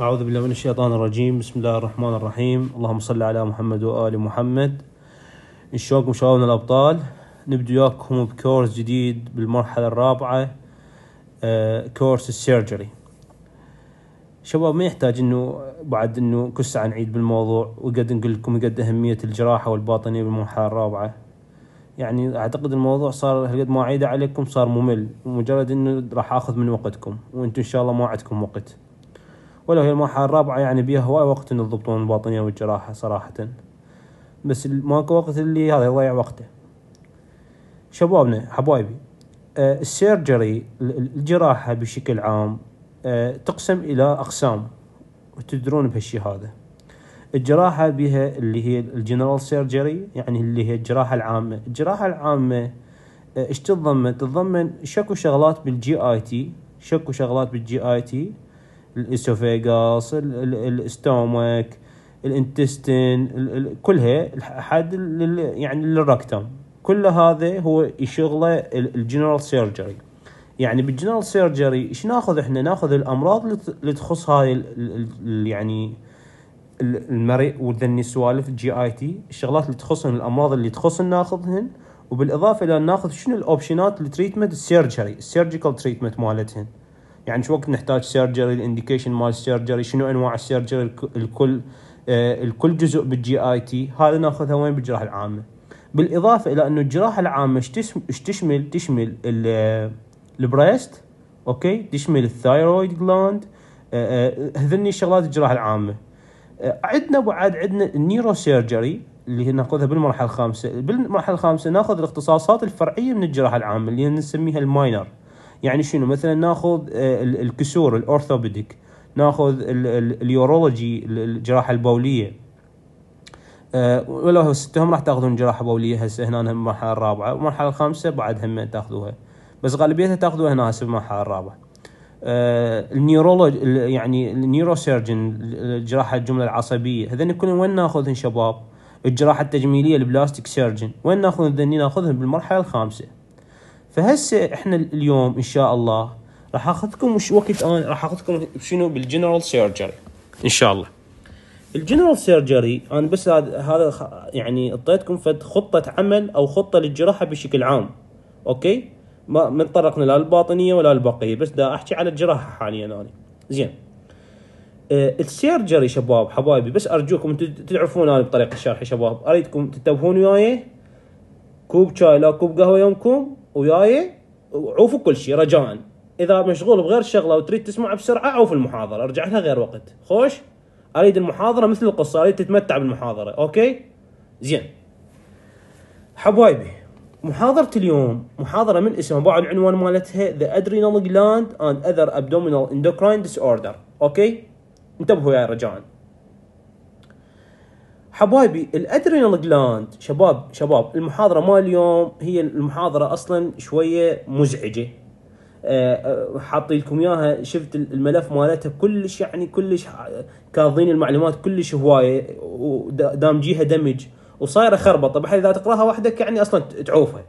أعوذ بالله من الشيطان الرجيم بسم الله الرحمن الرحيم اللهم صل على محمد وآل محمد إن الله شبابنا الأبطال نبدو وياكم بكورس جديد بالمرحلة الرابعة آه، كورس السيرجري شباب ما يحتاج انه بعد انه كسة عن عيد بالموضوع وقد نقول لكم قد اهمية الجراحة والباطنية بالمرحلة الرابعة يعني اعتقد الموضوع صار هالقد ما عيده عليكم صار ممل مجرد انه راح اخذ من وقتكم وانتم ان شاء الله ما عندكم وقت ولو هي المرحلة الرابعة يعني بيها هواي وقت إن يضبطون الباطنية والجراحة صراحة بس ماكو وقت اللي هذا يضيع وقته شبابنا حبايبي آه، السيرجري الجراحة بشكل عام آه، تقسم إلى أقسام وتدرون بهالشي هذا الجراحة بها اللي هي الجنرال سيرجري يعني اللي هي الجراحة العامة الجراحة العامة آه، ايش تتضمن تتضمن شكو شغلات بالجي اي تي شكو شغلات بالجي اي تي الاسوفيجاس الاستومك الانتستين كلها حد يعني للركتم كل هذا هو يشغله الجنرال سيرجري يعني بالجنرال سيرجري ايش ناخذ احنا ناخذ الامراض اللي تخص هاي يعني المريء وذني السوالف جي اي تي الشغلات اللي تخصهم الامراض اللي تخصهم ناخذهن وبالاضافه الى ناخذ شنو الاوبشنات التريتمنت السيرجري السيرجيكال تريتمنت مالتهن يعني شو وقت نحتاج سيرجري الانديكيشن مال سيرجري شنو انواع السيرجري الكل آه، الكل جزء بالجي اي تي هذا ناخذها وين بالجراحه العامه بالاضافه الى انه الجراحه العامه ايش تشمل تشمل آه، البريست اوكي تشمل الثايرويد جلاند آه، هذني شغلات الجراحه العامه عندنا بعد عندنا النيرو سيرجري اللي ناخذها بالمرحله الخامسه بالمرحله الخامسه ناخذ الاختصاصات الفرعيه من الجراحه العامه اللي نسميها الماينر يعني شنو مثلا ناخذ آه، الكسور الاورثوبيديك ناخذ اليورولوجي الجراحه البوليه آه، ولو ستهم راح تاخذون جراحه بوليه هسه هنا المرحله الرابعه والمرحله الخامسه بعد هم تاخذوها بس غالبيتها تاخذوها هنا هسه بالمرحله الرابعه آه، النيورولوج يعني النيوروسيرجن الجراحه الجمله العصبيه هذني كلهم وين ناخذهم شباب الجراحه التجميليه البلاستيك سيرجن وين ناخذهم ذني ناخذهم بالمرحله الخامسه فهسه احنا اليوم ان شاء الله راح اخذكم وش وقت انا راح اخذكم شنو بالجنرال سيرجري ان شاء الله الجنرال سيرجري انا بس هذا يعني اعطيتكم فد خطه عمل او خطه للجراحه بشكل عام اوكي ما ما تطرقنا لا الباطنيه ولا البقيه بس دا احكي على الجراحه حاليا انا زين أه السيرجري شباب حبايبي بس ارجوكم تعرفون انا بطريقه شرحي شباب اريدكم تنتبهون وياي كوب شاي لا كوب قهوه يومكم وياي عوفوا كل شيء رجاء اذا مشغول بغير شغله وتريد تسمعها بسرعه عوف المحاضره ارجع لها غير وقت خوش اريد المحاضره مثل القصه اريد تتمتع بالمحاضره اوكي زين حبايبي محاضرة اليوم محاضرة من اسمها بعد العنوان مالتها The Adrenal Gland and Other Abdominal Endocrine Disorder اوكي انتبهوا يا رجاء حبايبي الادرينال جلاند شباب شباب المحاضره مال اليوم هي المحاضره اصلا شويه مزعجه آه، آه، حاطين لكم اياها شفت الملف مالتها كلش يعني كلش كاظين المعلومات كلش هوايه جيها دمج وصايره خربطه بحيث اذا تقراها وحدك يعني اصلا تعوفها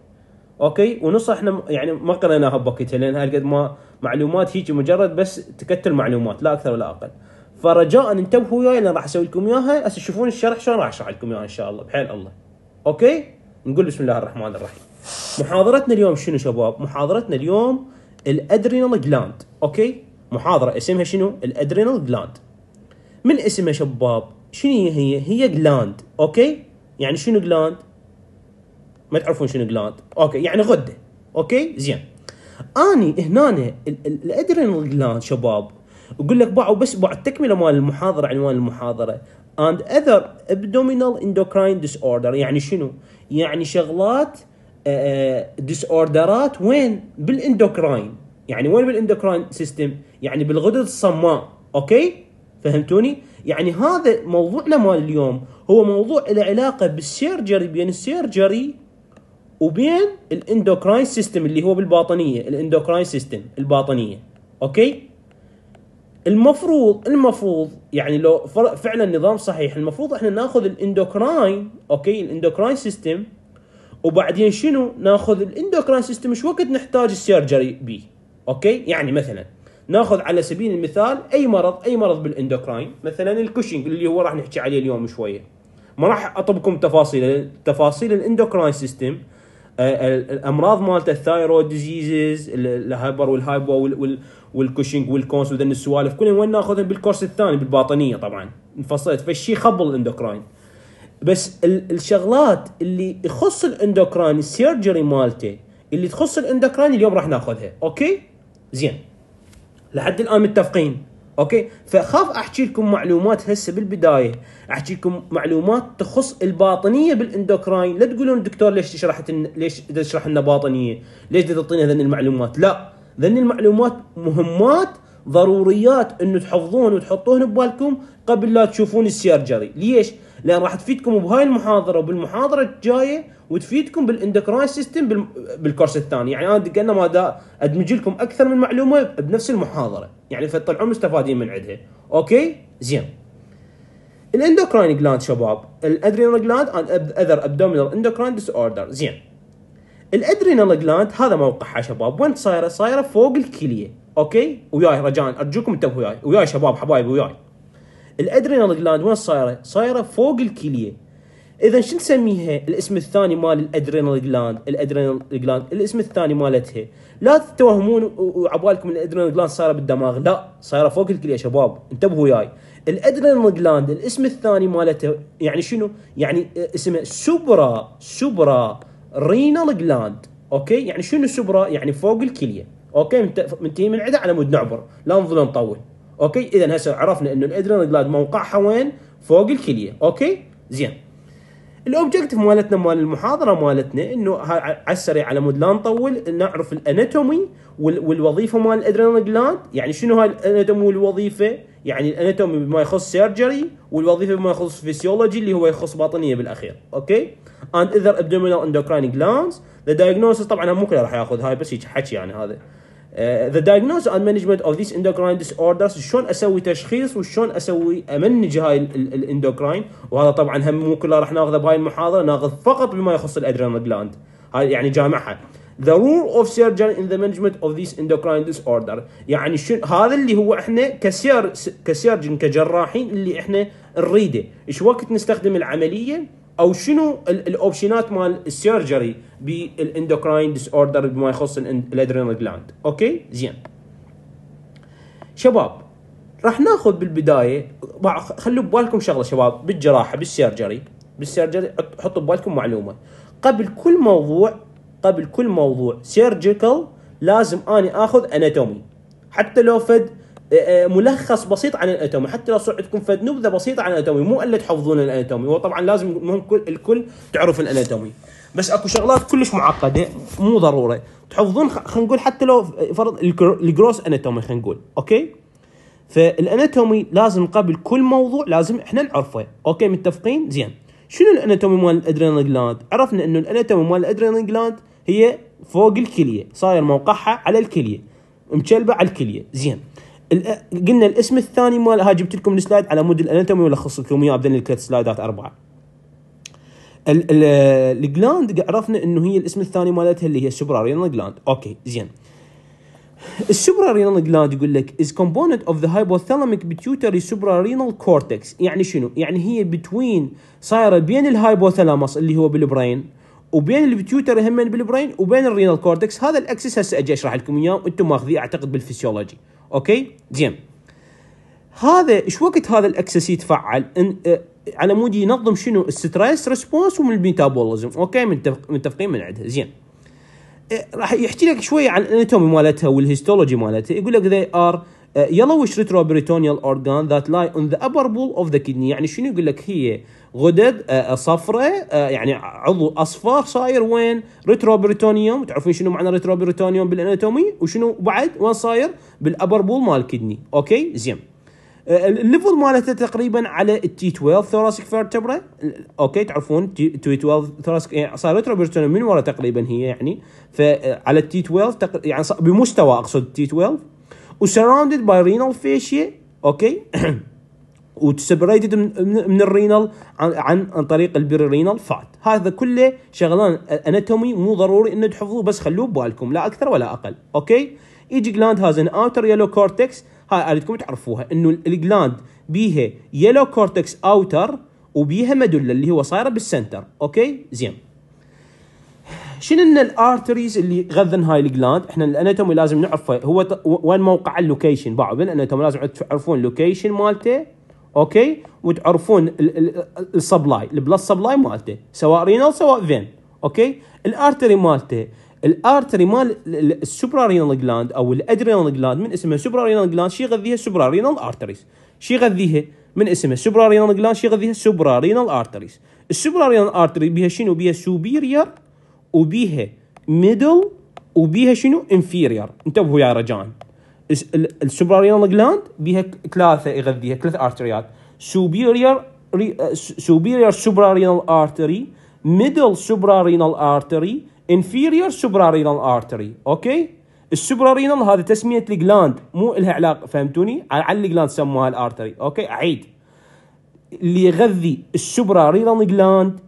اوكي ونص احنا يعني ما قريناها بوقتها لان هالقد ما معلومات هيك مجرد بس تكتل معلومات لا اكثر ولا اقل فرجاء انتبهوا وياي لان راح اسوي لكم اياها هسه تشوفون الشرح شلون راح اشرح لكم اياها ان شاء الله بحيل الله اوكي نقول بسم الله الرحمن الرحيم محاضرتنا اليوم شنو شباب محاضرتنا اليوم الادرينال جلاند اوكي محاضره اسمها شنو الادرينال جلاند من اسمها شباب شنو هي هي جلاند اوكي يعني شنو جلاند ما تعرفون شنو جلاند اوكي يعني غده اوكي زين اني هنا الادرينال جلاند شباب يقول لك باعوا بس باع التكمله مال المحاضره عنوان يعني المحاضره and other abdominal endocrine disorder يعني شنو؟ يعني شغلات ديس آه، اوردرات آه، وين؟ بالاندوكراين يعني وين بالاندوكراين سيستم؟ يعني بالغدد الصماء اوكي؟ فهمتوني؟ يعني هذا موضوعنا مال اليوم هو موضوع له علاقه بالسيرجري بين السيرجري وبين الاندوكراين سيستم اللي هو بالباطنيه الاندوكراين سيستم الباطنيه اوكي؟ المفروض المفروض يعني لو فعلا نظام صحيح المفروض احنا ناخذ الاندوكراين اوكي الاندوكراين سيستم وبعدين شنو ناخذ الاندوكراين سيستم ايش وقت نحتاج السيرجري بيه اوكي يعني مثلا ناخذ على سبيل المثال اي مرض اي مرض بالاندوكراين مثلا الكوشنج اللي هو راح نحكي عليه اليوم شويه ما راح اطبكم تفاصيل تفاصيل الاندوكراين سيستم آه، آه، الامراض مالته الثايرويد ديزيزز الهايبر والهايبو والكوشنج والكونس وذن السوالف كلهم وين ناخذهم بالكورس الثاني بالباطنيه طبعا انفصلت فالشيء خبل الاندوكراين بس الشغلات اللي يخص الاندوكراين السيرجري مالته اللي تخص الاندوكراين اليوم راح ناخذها اوكي زين لحد الان متفقين اوكي فخاف احكي لكم معلومات هسه بالبدايه احكي لكم معلومات تخص الباطنيه بالاندوكراين لا تقولون دكتور ليش شرحت ليش تشرح لنا باطنيه ليش تعطينا هذه المعلومات لا ذني المعلومات مهمات ضروريات انه تحفظون وتحطون ببالكم قبل لا تشوفون السيار جري ليش لان راح تفيدكم بهاي المحاضره وبالمحاضره الجايه وتفيدكم بالاندوكراين سيستم بالكورس الثاني يعني انا دقنا ما ادمج لكم اكثر من معلومه بنفس المحاضره يعني فتطلعون مستفادين من عندها اوكي زين الاندوكراين جلاند شباب الادرينال جلاند اند اذر ابدومينال اندوكراين ديس اوردر زين الادرينال جلاند هذا موقعها شباب وين صايره؟ صايره فوق الكليه اوكي؟ وياي رجاء ارجوكم انتبهوا وياي وياي شباب حبايبي وياي الادرينال جلاند وين صايره؟ صايره فوق الكليه اذا شو نسميها؟ الاسم الثاني مال الادرينال جلاند، الادرينال جلاند، الاسم الثاني مالتها، لا تتوهمون وعبالكم الادرينال جلاند صايره بالدماغ، لا صايره فوق الكليه شباب، انتبهوا وياي. الادرينال جلاند الاسم الثاني مالتها يعني شنو؟ يعني آه، اسمه سوبرا سوبرا رينال جلاند اوكي يعني شنو السبرا يعني فوق الكليه اوكي منتهي من عندها على مود نعبر لا نظل نطول اوكي اذا هسه عرفنا انه الادرينال جلاند موقعها وين فوق الكليه اوكي زين الاوبجكتيف مالتنا مال المحاضره مالتنا انه على السريع على مود لا نطول نعرف الاناتومي والوظيفه مال الادرينال جلاند يعني شنو هاي الاناتومي والوظيفه يعني الاناتومي بما يخص سيرجري والوظيفه بما يخص فيسيولوجي اللي هو يخص باطنيه بالاخير اوكي and other abdominal endocrine glands the diagnosis طبعا مو كله راح ياخذ هاي بس هيك حكي يعني هذا uh, the diagnosis and management of these endocrine disorders شلون اسوي تشخيص وشلون اسوي امنج هاي الاندوكراين وهذا طبعا هم مو كله راح ناخذه بهاي المحاضره ناخذ فقط بما يخص الادرينال جلاند هاي يعني جامعها the role of surgeon in the management of this endocrine disorder يعني شو هذا اللي هو احنا كسير كسيرجن كجراحين اللي احنا نريده ايش وقت نستخدم العمليه او شنو الاوبشنات مال السيرجري بالاندوكراين ديس اوردر بما يخص الادرينال جلاند اوكي زين شباب راح ناخذ بالبدايه خلوا ببالكم شغله شباب بالجراحه بالسيرجري بالسيرجري حطوا ببالكم معلومه قبل كل موضوع قبل كل موضوع سيرجيكال لازم اني اخذ اناتومي حتى لو فد ملخص بسيط عن الاناتومي حتى لو عندكم فد نبذه بسيطه عن الاناتومي مو الا تحفظون الاناتومي هو طبعا لازم مهم كل الكل تعرف الاناتومي بس اكو شغلات كلش معقده مو ضروره تحفظون خلينا نقول حتى لو فرض الجروس اناتومي خلينا نقول اوكي فالاناتومي لازم قبل كل موضوع لازم احنا نعرفه اوكي متفقين زين شنو الاناتومي مال الادرينال جلاند عرفنا انه الاناتومي مال الادرينال جلاند هي فوق الكليه صاير موقعها على الكليه مكلبه على الكليه زين قلنا الاسم الثاني مال ها جبت لكم السلايد على مود الاناتومي ولخص لكم اياه بدل الثلاث سلايدات اربعه الجلاند عرفنا انه هي الاسم الثاني مالتها اللي هي السوبرارينال جلاند اوكي زين السوبرارينال جلاند يقول لك is component of the hypothalamic pituitary suprarenal cortex يعني شنو يعني هي بتوين صايره بين الهايبوثالاموس اللي هو بالبرين وبين البتيوتر هم بالبرين وبين الرينال كورتكس هذا الاكسس هسه اجي اشرح لكم اياه وانتم ماخذيه اعتقد بالفسيولوجي اوكي زين هذا ايش وقت هذا الاكسس يتفعل إن اه على مود ينظم شنو الستريس ريسبونس ومن الميتابوليزم اوكي متفقين من عندها زين اه راح يحكي لك شويه عن الاناتومي مالتها والهيستولوجي مالتها يقول لك they are آه، يلوش ريتروبريتونيال اورجان ذات لاي اون ذا upper بول of the kidney يعني شنو يقول لك هي غدد آه، آه، صفراء يعني عضو اصفر صاير وين ريتروبريتونيوم تعرفين شنو معنى ريتروبريتونيوم بالاناتومي وشنو بعد وين صاير بالابر بول مال الكدني اوكي زين الليفل مالته تقريبا على التي 12 ثوراسك فيرتبرا اوكي تعرفون تي 12 ثوراسك يعني صار ريتروبريتونيوم من ورا تقريبا هي يعني فعلى التي 12 يعني بمستوى اقصد التي 12 وسراوندد باي رينال فيشيا اوكي وتسبريتد من الرينال عن, عن طريق رينال فات هذا كله شغلان اناتومي مو ضروري انه تحفظوه بس خلوه ببالكم لا اكثر ولا اقل اوكي ايج جلاند هاز ان اوتر يلو كورتكس هاي اريدكم تعرفوها انه الجلاند بيها يلو كورتكس اوتر وبيها مدله اللي هو صايره بالسنتر اوكي زين شنو الارتريز اللي غذن هاي الجلاند احنا الاناتومي لازم نعرفه هو وين موقع اللوكيشن بعض الاناتومي لازم تعرفون اللوكيشن مالته اوكي وتعرفون السبلاي البلس سبلاي مالته سواء رينال سواء فين اوكي الارتري مالته الارتري مال السوبرا رينال جلاند او الادرينال جلاند من اسمها سوبرا رينال جلاند شي يغذيها سوبرا رينال ارتريز شي يغذيها من اسمها سوبرا رينال جلاند شي يغذيها سوبرا رينال ارتريز السوبرا رينال ارتري بها شنو بها سوبيريور وبيها ميدل وبيها شنو انفيرير انتبهوا يا رجال السوبريال جلاند بيها ثلاثه يغذيها ثلاث ارتريات سوبيرير سوبيرير سوبرارينال ارتري ميدل سوبرارينال ارتري انفيرير سوبرارينال ارتري اوكي السوبرارينال هذا تسميه الجلاند مو لها علاقه فهمتوني على الجلاند سموها الارتري اوكي عيد اللي يغذي السوبرارينال جلاند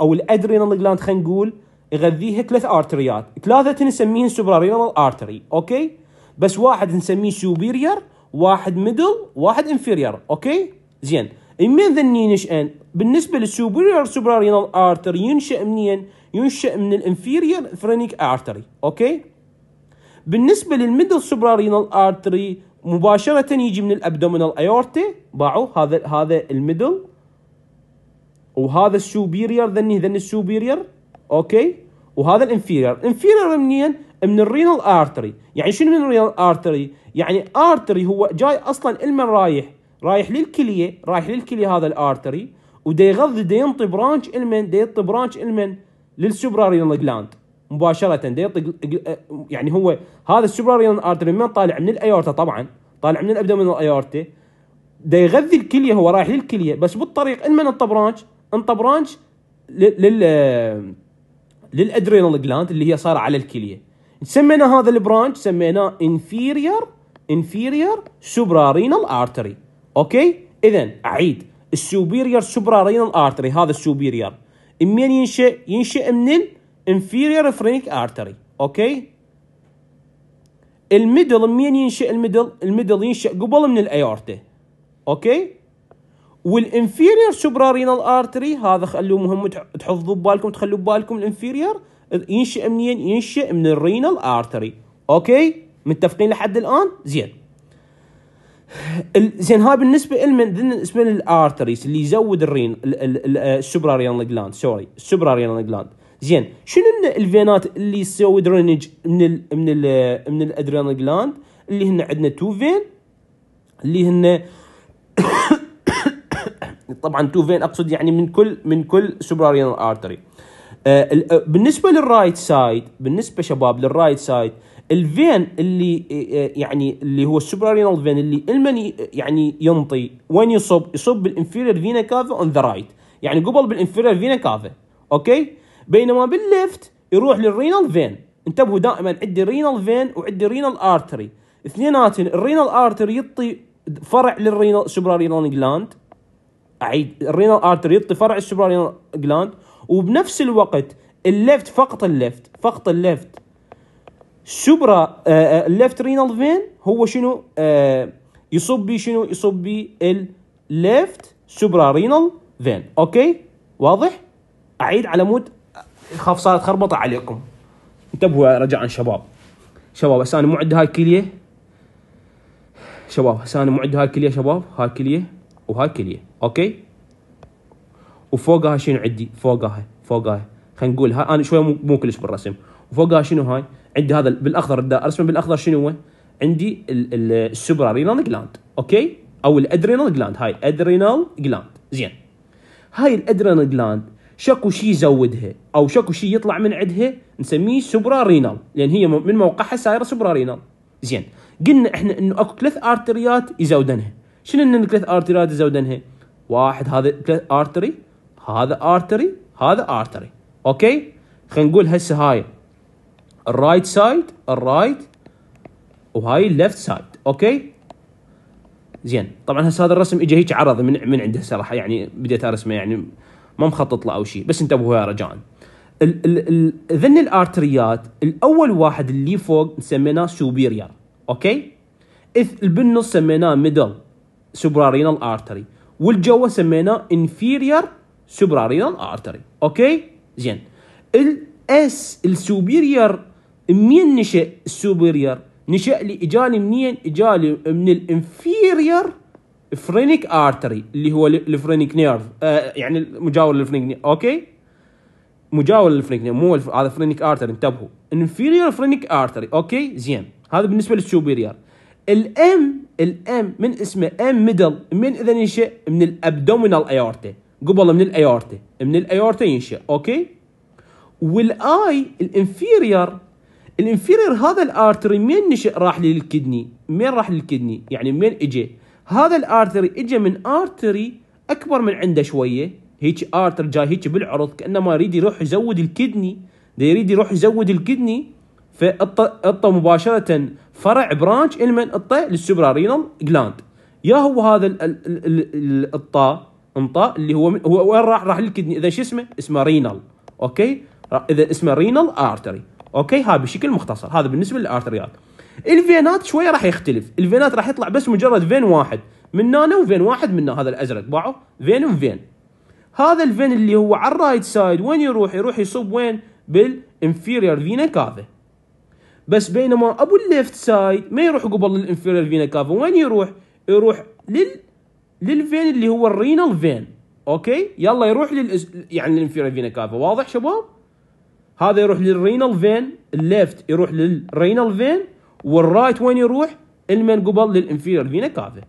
او الادرينال جلاند خلينا نقول يغذيها ثلاث ارتريات ثلاثه نسميهن سوبرارينال ارتري اوكي بس واحد نسميه سوبيرير واحد ميدل واحد انفيرير اوكي زين من ذني نشأن بالنسبه للسوبيرير سوبرارينال ارتري ينشا منين ينشا من الانفيرير فرينيك ارتري اوكي بالنسبه للميدل سوبرارينال ارتري مباشره يجي من الابدومينال ايورتي باعوا هذا هذا الميدل وهذا السوبيرير ذني ذني السوبيرير اوكي وهذا الانفيرير الانفيرير منين من الرينال ارتري يعني شنو من الرينال ارتري يعني ارتري هو جاي اصلا المن رايح رايح للكليه رايح للكليه هذا الارتري ودي يغذي دي ينطي برانش المن دي ينطي برانش المن للسوبرارينال جلاند مباشره دي ينطي أه، يعني هو هذا السوبرارينال ارتري من طالع من الايورتا طبعا طالع من من الايورتا دي يغذي الكليه هو رايح للكليه بس بالطريق المن انطى برانش انطى برانش لل أه، للادرينال جلاند اللي هي صار على الكليه سمينا هذا البرانش سميناه انفيرير انفيرير سوبرارينال ارتري اوكي اذا اعيد السوبيرير سوبرارينال ارتري هذا السوبيرير منين ينشا ينشا من الانفيرير فرينك ارتري اوكي الميدل منين ينشا الميدل الميدل ينشا قبل من الايورتا اوكي والانفيرير سوبرارينال ارتري هذا خلوه مهم تحفظوا ببالكم تخلوا ببالكم الانفيرير ينشئ منين؟ ينشئ من الرينال ارتري اوكي متفقين لحد الان؟ زين زين هاي بالنسبه لمن بالنسبه للارتريز اللي يزود الرين السوبرارينال جلاند آه، سوري السوبرارينال جلاند زين شنو الفينات اللي يسوي درينج من الـ من الـ آه، من الادرينال جلاند اللي هن عندنا تو فين اللي هن طبعا تو فين اقصد يعني من كل من كل سوبرارينال آه، ارتري آه، بالنسبه للرايت سايد بالنسبه شباب للرايت سايد الفين اللي آه، يعني اللي هو السوبرارينال فين اللي المني يعني ينطي وين يصب يصب بالانفيرير فينا كافا اون ذا رايت يعني قبل بالانفيرير فينا كافا اوكي بينما بالليفت يروح للرينال فين انتبهوا دائما عندي رينال فين وعندي رينال ارتري اثنيناتهم الرينال ارتري يطي فرع للرينال سوبرارينال جلاند اعيد الرينال ارتري يطي فرع السوبر رينال جلاند وبنفس الوقت الليفت فقط الليفت فقط الليفت سوبرا الليفت آه، آه، رينال فين هو شنو آه، يصب بي شنو يصب بي الليفت سوبرا رينال فين اوكي واضح اعيد على مود خاف صارت خربطه عليكم انتبهوا رجاء شباب شباب هسه انا مو عندي هاي كليه شباب هسه انا مو عندي هاي كليه شباب هاي كليه وهاي كليه اوكي وفوقها شنو عندي فوقها فوقها خلينا نقول هاي انا شويه مو كلش بالرسم وفوقها شنو هاي عندي هذا بالاخضر دا ارسمه بالاخضر شنو هو عندي السوبرارينال جلاند اوكي او الادرينال جلاند هاي ادرينال جلاند زين هاي الادرينال جلاند شكو شيء يزودها او شكو شيء يطلع من عندها نسميه سوبرارينال لان يعني هي من موقعها سايره سوبرارينال زين قلنا احنا انه اكو ثلاث ارتريات يزودنها شنو ان ثلاث ارتريات زودنها واحد هذا ثلاث ارتري هذا ارتري هذا ارتري اوكي خلينا نقول هسه هاي الرايت سايد الرايت وهاي الليفت سايد اوكي زين طبعا هسه هذا الرسم اجى هيك عرض من من عنده صراحه يعني بديت ارسمه يعني ما مخطط له او شيء بس انتبهوا يا رجاء ذن الارتريات الاول واحد اللي فوق سميناه سوبيرير اوكي بالنص سميناه ميدل سوبرارينال ارتري والجوا سميناه انفيرير سوبرارينال ارتري اوكي زين الاس السوبيرير منين نشا السوبيرير نشا لي اجاني منين اجاني من الانفيرير فرينيك ارتري اللي هو الفرينيك نيرف آه يعني مجاور للفرينيك نيرف اوكي مجاور للفرينيك نيرف مو هذا فرينيك ارتري انتبهوا انفيرير فرينيك ارتري اوكي زين هذا بالنسبه للسوبيرير الام الام من اسمه ام ميدل من اذا ينشا من الابدومينال ايورتي قبل من الايورتي من الايورتي ينشا اوكي والاي الانفيرير الانفيرير هذا الارتري من نشا راح للكدني من راح للكدني يعني من اجى هذا الارتري اجى من ارتري اكبر من عنده شويه هيك ارتر جاي هيك بالعرض كانما يريد يروح يزود الكدني يريد يروح يزود الكدني فاطى مباشره فرع برانش المن الطاء للسوبرا رينال جلاند يا هو هذا الطاء انطاء اللي هو هو وين راح راح للكدني اذا شو اسمه اسمه رينال اوكي اذا اسمه رينال ارتري اوكي هذا بشكل مختصر هذا بالنسبه للارتريات الفينات شويه راح يختلف الفينات راح يطلع بس مجرد فين واحد من هنا وفين واحد من هذا الازرق باعه فين وفين هذا الفين اللي هو على الرايت سايد وين يروح يروح يصب وين بالانفيريور فينا كافي بس بينما ابو الليفت سايد ما يروح قبل للانفيريال فينا كافا وين يروح؟ يروح لل للفين اللي هو الرينال فين اوكي يلا يروح لل يعني للانفيريال فينا كافا واضح شباب؟ هذا يروح للرينال فين الليفت يروح للرينال فين والرايت وين يروح؟ المن قبل للانفيريال فينا كافا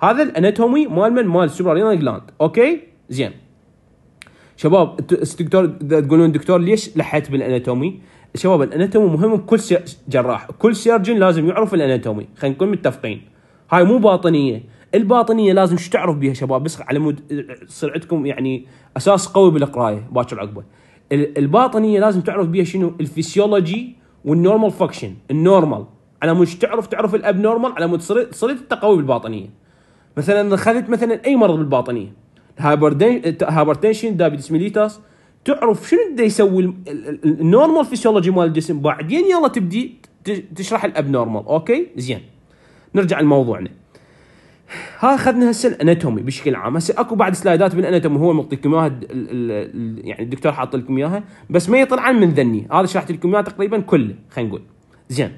هذا الاناتومي مال من مال السوبر رينال جلاند اوكي؟ زين شباب دكتور تقولون دكتور ليش لحيت بالاناتومي؟ شباب الاناتومي مهم بكل جراح كل سيرجن لازم يعرف الاناتومي خلينا نكون متفقين هاي مو باطنيه الباطنيه لازم شو تعرف بها شباب بس على مود تصير عندكم يعني اساس قوي بالقرايه باكر عقبه الباطنيه لازم تعرف بها شنو الفسيولوجي والنورمال فانكشن النورمال على مود تعرف تعرف الابنورمال على مود صرت التقوي بالباطنيه مثلا خذت مثلا اي مرض بالباطنيه هايبرتنشن دايبيتس ميليتاس تعرف شنو بده يسوي النورمال فيسيولوجي مال الجسم بعدين يلا تبدي تشرح الابنورمال اوكي زين نرجع لموضوعنا ها اخذنا هسه الاناتومي بشكل عام هسه اكو بعد سلايدات بالاناتومي هو معطيكم اياها يعني الدكتور حاط لكم اياها بس ما يطلعن من ذني هذا شرحت لكم اياه تقريبا كله خلينا نقول زين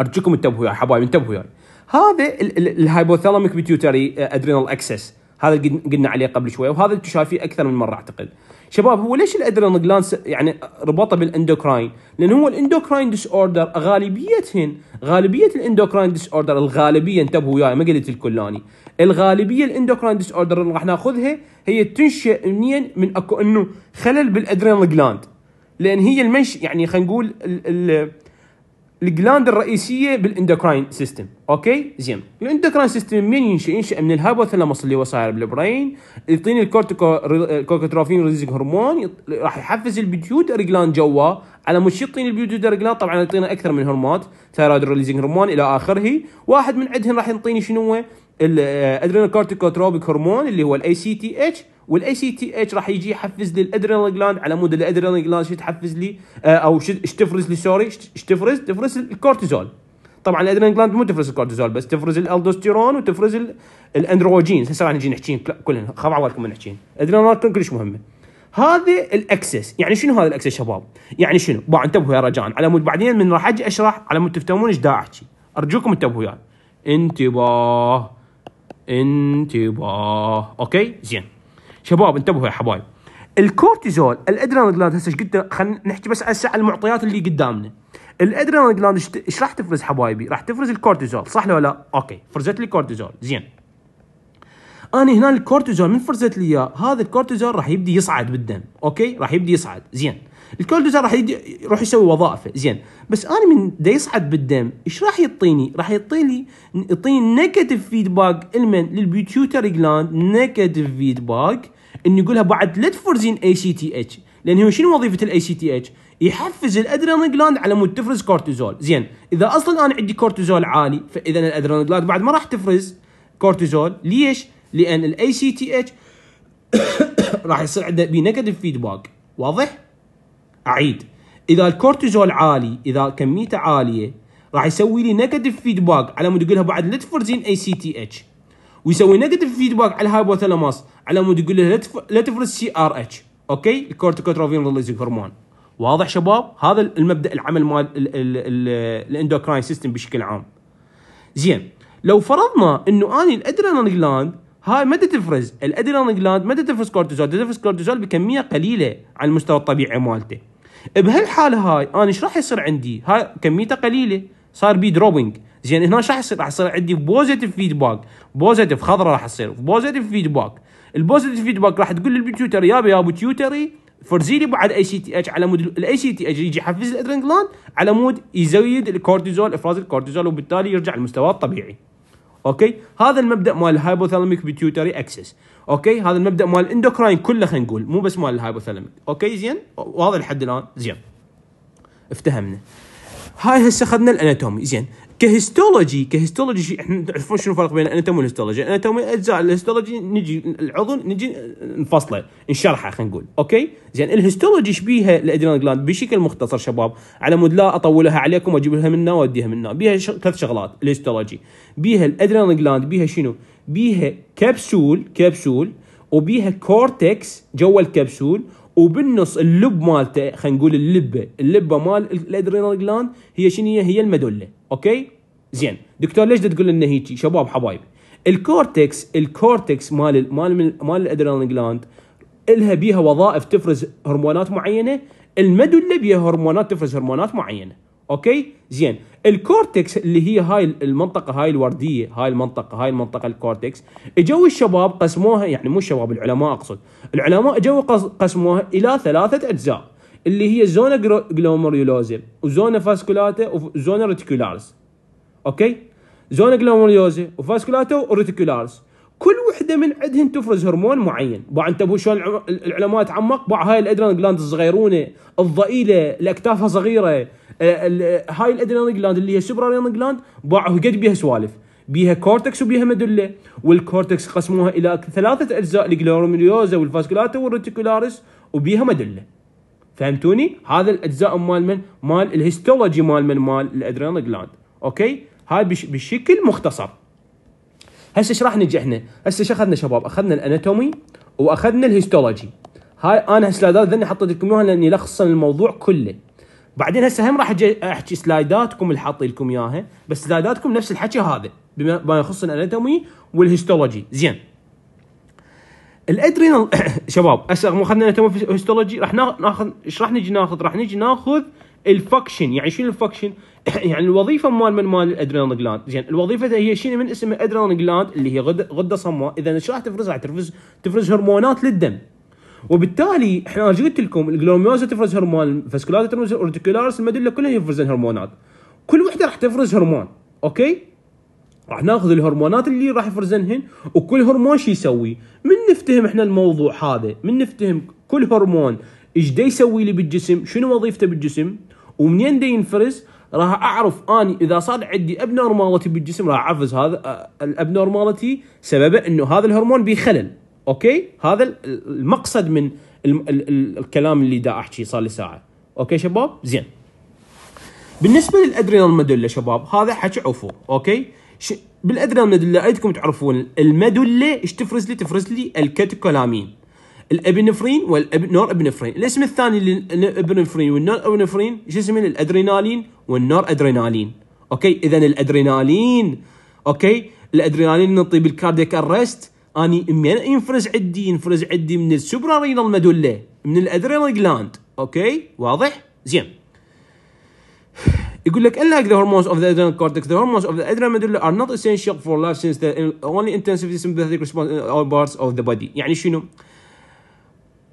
ارجوكم انتبهوا يا حبايبي انتبهوا يا هذا الهايبوثالاميك بيتيوتري ادرينال اكسس هذا قلنا عليه قبل شوي وهذا انتم شايفيه اكثر من مره اعتقد شباب هو ليش الادرينال جلانس يعني ربطه بالاندوكراين لان هو الاندوكراين ديس اوردر غالبيتهن غالبيه الاندوكراين ديس اوردر الغالبيه انتبهوا وياي ما قلت الكلاني الغالبيه الاندوكراين ديس اوردر اللي راح ناخذها هي تنشا منين من اكو انه خلل بالادرينال جلاند لان هي المنش يعني خلينا نقول ال ال الجلاند الرئيسيه بالاندوكراين سيستم اوكي زين الاندوكراين سيستم من ينشا ينشا من الهايبوثالاموس اللي هو صاير بالبرين يعطيني الكورتيكو الكورتيكوتروفين ريليزنج هرمون راح يحفز البيوتر جلاند جوا على مش يعطيني البيوتر جلاند طبعا يعطينا اكثر من هرمونات ثايرويد ريليزنج هرمون الى اخره واحد من عندهم راح يعطيني شنو الادرينال آه، كورتيكوتروبيك هرمون اللي هو الاي سي تي اتش والاي سي تي اتش راح يجي يحفز لي الادرينال جلاند على مود الادرينال جلاند شو تحفز لي آه، او ايش تفرز لي سوري ايش تفرز؟ تفرز الكورتيزول طبعا الادرينال جلاند مو تفرز الكورتيزول بس تفرز الالدوستيرون وتفرز الاندروجين هسه راح نجي نحكي كلهم خاف عوالكم من نحكي الادرينال كلش مهمه هذا الاكسس يعني شنو هذا الاكسس شباب يعني شنو با انتبهوا يا رجاء على مود بعدين من راح اجي اشرح على مود تفهمون ايش دا احكي ارجوكم انتبهوا يعني انتباه انتباه اوكي زين شباب انتبهوا يا حبايب الكورتيزول الادرينال جلاند هسه ايش قلت خلينا نحكي بس هسه على المعطيات اللي قدامنا الادرينال جلاند ايش راح تفرز حبايبي راح تفرز الكورتيزول صح ولا لا اوكي فرزت لي كورتيزول زين انا هنا الكورتيزول من فرزت لي اياه هذا الكورتيزول راح يبدي يصعد بالدم اوكي راح يبدي يصعد زين الكول راح يروح يسوي وظائفه زين بس انا من دا يصعد بالدم ايش راح يعطيني؟ راح يعطيني يعطيني نيجاتيف فيدباك المن للبيوتيوتري جلاند نيجاتيف فيدباك انه يقولها بعد لا تفرزين اي سي تي اتش لان هو شنو وظيفه الاي سي تي اتش؟ يحفز الادرينال جلاند على مود تفرز كورتيزول زين اذا اصلا انا عندي كورتيزول عالي فاذا الادرينال جلاند بعد ما راح تفرز كورتيزول ليش؟ لان الاي سي تي اتش راح يصير عنده بي نيجاتيف فيدباك واضح؟ اعيد اذا الكورتيزول عالي اذا كميته عاليه راح يسوي لي نيجاتيف فيدباك على مود يقول لها بعد لا تفرزين اي سي تي اتش ويسوي نيجاتيف فيدباك على الهايبوثالاموس على مود يقول لها لا تفرز سي ار اتش اوكي الكورتيكوتروفين ريليزنج هرمون واضح شباب هذا المبدا العمل مال الاندوكراين سيستم بشكل عام زين لو فرضنا انه اني الادرينال جلاند هاي ما تفرز الادرينال جلاند ما تفرز كورتيزول تفرز كورتيزول بكميه قليله على المستوى الطبيعي مالته بهالحاله هاي انا ايش راح يصير عندي؟ هاي كميته قليله صار بي دروبنج زين هنا ايش راح يصير؟ راح يصير عندي بوزيتيف فيدباك بوزيتيف خضراء راح تصير بوزيتيف فيدباك البوزيتيف فيدباك راح تقول للبتيوتر يا يا ابو تيوتري فرزي لي بعد اي سي تي اتش على مود الاي سي تي اتش يجي يحفز الادرينالين على مود يزيد الكورتيزول افراز الكورتيزول وبالتالي يرجع لمستواه الطبيعي اوكي هذا المبدا مال الهايبوثالاميك بيتيوتري اكسس اوكي هذا المبدا مال الاندوكراين كله خلينا نقول مو بس مال الهايبوثالاميك اوكي زين واضح لحد الان زين افتهمنا هاي هسه اخذنا الاناتومي زين كهيستولوجي كهيستولوجي احنا تعرفون شنو الفرق بين الاناتومي والهيستولوجي الاناتومي اجزاء الهيستولوجي نجي العضو نجي نفصله نشرحه خلينا نقول اوكي زين الهيستولوجي ايش بيها الادرينال جلاند بشكل مختصر شباب على مود لا اطولها عليكم واجيب لها منا واديها منا بيها ثلاث شغلات الهيستولوجي بيها الادرينال جلاند بيها شنو بيها كبسول كبسول وبيها كورتكس جوا الكبسول وبالنص اللب مالته خلينا نقول اللبه اللبه مال الادرينال جلاند هي شنو هي المدله اوكي زين دكتور ليش تقول لنا هيجي شباب حبايبي الكورتكس الكورتكس مال مال مال الادرينال جلاند الها بيها وظائف تفرز هرمونات معينه المدله بيها هرمونات تفرز هرمونات معينه اوكي زين الكورتكس اللي هي هاي المنطقه هاي الورديه هاي المنطقه هاي المنطقه الكورتكس اجوا الشباب قسموها يعني مو الشباب العلماء اقصد العلماء اجوا قسموها الى ثلاثه اجزاء اللي هي زونا جلوميريولوزا وزونا فاسكولاتا وزونا ريتيكولارس اوكي زونا جلوميريولوزا وفاسكولاتا وريتيكولارس كل وحده من عندهن تفرز هرمون معين بعد انت ابو شلون العلماء تعمق بع هاي الادرينال جلاند الصغيرونه الضئيله الاكتافها صغيره هاي الادرينال جلاند اللي هي سوبرارينال جلاند بع قد بيها سوالف بيها كورتكس وبيها مدله والكورتكس قسموها الى ثلاثه اجزاء الجلوروميليوزا والفاسكولاتا والريتيكولاريس وبيها مدله فهمتوني هذا الاجزاء مال من مال الهيستولوجي مال من مال الادرينال جلاند اوكي هاي بشكل مختصر هسه ايش راح نجي احنا؟ هسه ايش اخذنا شباب؟ اخذنا الاناتومي واخذنا الهيستولوجي هاي انا سلايدات ذني حطيت لكم اياها لاني لخص الموضوع كله بعدين هسه هم راح احكي سلايداتكم اللي حاطين لكم اياها بس سلايداتكم نفس الحكي هذا بما يخص الاناتومي والهيستولوجي زين الادرينال شباب هسه مو اخذنا الاناتومي والهيستولوجي راح ناخذ ايش راح نجي ناخذ؟ راح نجي ناخذ الفكشن يعني شنو الفكشن؟ يعني الوظيفه مال من مال الادرينال جلاند زين الوظيفه هي شنو من اسمها الادرينال جلاند اللي هي غده صماء اذا ايش راح تفرز راح تفرز تفرز هرمونات للدم وبالتالي احنا قلت لكم الجلوميوزا تفرز هرمون الفاسكولار تفرز اورتيكولارس المدله كلها يفرزن هرمونات كل وحده راح تفرز هرمون اوكي راح ناخذ الهرمونات اللي راح يفرزنهن وكل هرمون شو يسوي من نفتهم احنا الموضوع هذا من نفتهم كل هرمون ايش دا يسوي لي بالجسم شنو وظيفته بالجسم ومنين دا ينفرز راح اعرف اني اذا صار عندي ابنورمالتي بالجسم راح اعرف هذا آه، الابنورمالتي سببه انه هذا الهرمون خلل اوكي هذا المقصد من الـ الـ الـ الكلام اللي دا احكي صار لي ساعه اوكي شباب زين بالنسبه للادرينال مدله شباب هذا حكي عفو اوكي بالادرينال مدله ايدكم تعرفون المدله ايش تفرز لي تفرز لي الكاتيكولامين الابنفرين والنور ابنفرين الاسم الثاني للابنفرين والنور ابنفرين شو اسمه الادرينالين والنور ادرينالين اوكي اذا الادرينالين اوكي الادرينالين نطي بالكاردياك ارست اني من ينفرز عندي ينفرز عندي من السوبرا رينال مدوله من الادرينال جلاند اوكي واضح زين يقول لك unlike the hormones of the adrenal cortex the hormones of the adrenal medulla are not essential for life since the only intensive sympathetic response in all parts of the body يعني شنو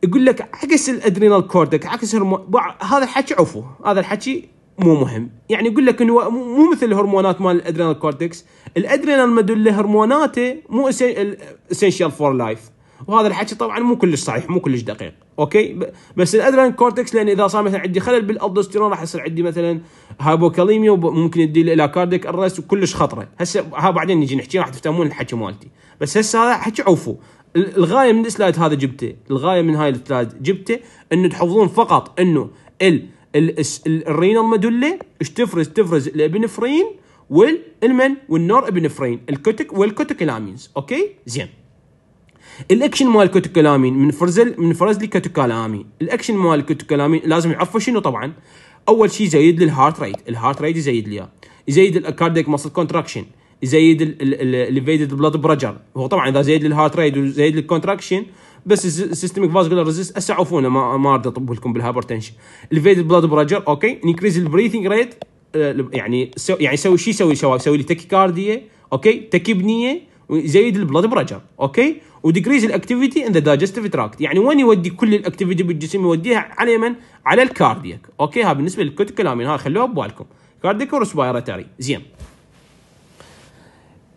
يقول لك عكس الادرينال كوردك عكس هرمون هذا الحكي عفو هذا الحكي مو مهم يعني يقول لك انه مو مثل الهرمونات مال الادرينال كورتكس الادرينال مدل هرموناته مو اسينشال فور لايف وهذا الحكي طبعا مو كلش صحيح مو كلش دقيق اوكي بس الادرينال كورتكس لان اذا صار مثلا عندي خلل بالالدوستيرون راح يصير عندي مثلا هايبوكاليميا وممكن يدي الى كارديك ارست وكلش خطره هسه ها بعدين نجي نحكي راح تفهمون الحكي مالتي بس هسه هذا حكي عفو الغايه من السلايد هذا جبته الغايه من هاي السلايد جبته انه تحفظون فقط انه ال الرينال مدله ايش تفرز تفرز الابنفرين والمن والنور ابنفرين الكوتك والكوتوكلامينز اوكي زين الاكشن مال الكوتوكلامين من فرزل من فرز لي كوتوكلامين الاكشن مال الكوتوكلامين لازم يعرفه شنو طبعا اول شيء يزيد لي الهارت ريت الهارت ريت يزيد لي اياه يزيد الكارديك ماسل كونتراكشن يزيد الليفيتد بلاد برجر هو طبعا اذا زيد الهارت ريت وزيد الكونتراكشن بس السيستميك فاسكولار ريزيست اسعفونا ما, ما اريد اطب لكم بالهايبرتنشن الليفيتد بلاد برجر اوكي انكريز البريثنج ريت يعني سو يعني سوي شو يسوي شباب يسوي لي تكي كارديا اوكي تكي بنيه ويزيد البلاد برجر اوكي وديكريز الاكتيفيتي ان ذا دايجستيف تراكت يعني وين يودي كل الاكتيفيتي بالجسم يوديها على من على الكاردياك اوكي ها بالنسبه للكوتيكولامين ها خلوها ببالكم كاردياك ورسبيراتوري زين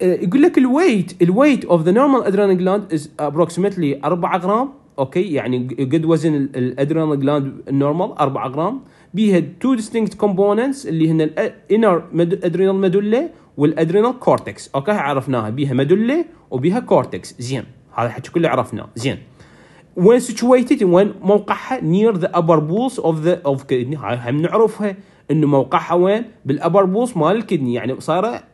آه، يقول لك الويت الويت اوف ذا نورمال ادرينال جلاند از ابروكسيمتلي 4 غرام اوكي يعني قد وزن الادرينال جلاند النورمال 4 غرام بيها تو ديستينكت كومبوننتس اللي هن الانر ادرينال مدله والادرينال كورتكس اوكي عرفناها بيها مدله وبيها كورتكس زين هذا الحكي كله عرفناه زين وين سيتويتد وين موقعها نير ذا ابر بولز اوف ذا اوف كدني هاي هم نعرفها انه موقعها وين بالابر بولز مال الكدني يعني صايره